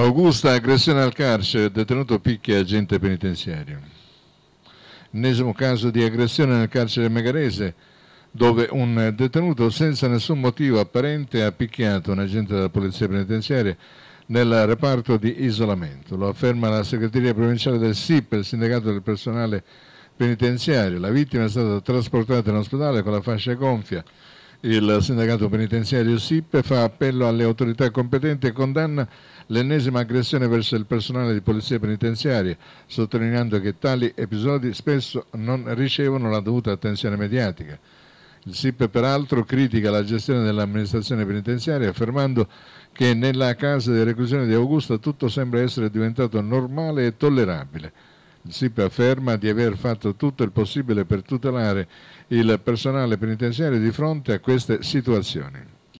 Augusta, aggressione al carcere, detenuto picchia agente penitenziario. Ennesimo caso di aggressione nel carcere megarese, dove un detenuto senza nessun motivo apparente ha picchiato un agente della polizia penitenziaria nel reparto di isolamento. Lo afferma la segreteria provinciale del SIP, il sindacato del personale penitenziario. La vittima è stata trasportata in ospedale con la fascia gonfia il sindacato penitenziario SIP fa appello alle autorità competenti e condanna l'ennesima aggressione verso il personale di polizia penitenziaria, sottolineando che tali episodi spesso non ricevono la dovuta attenzione mediatica. Il SIP peraltro critica la gestione dell'amministrazione penitenziaria affermando che nella casa di reclusione di Augusta tutto sembra essere diventato normale e tollerabile SIP afferma di aver fatto tutto il possibile per tutelare il personale penitenziario di fronte a queste situazioni.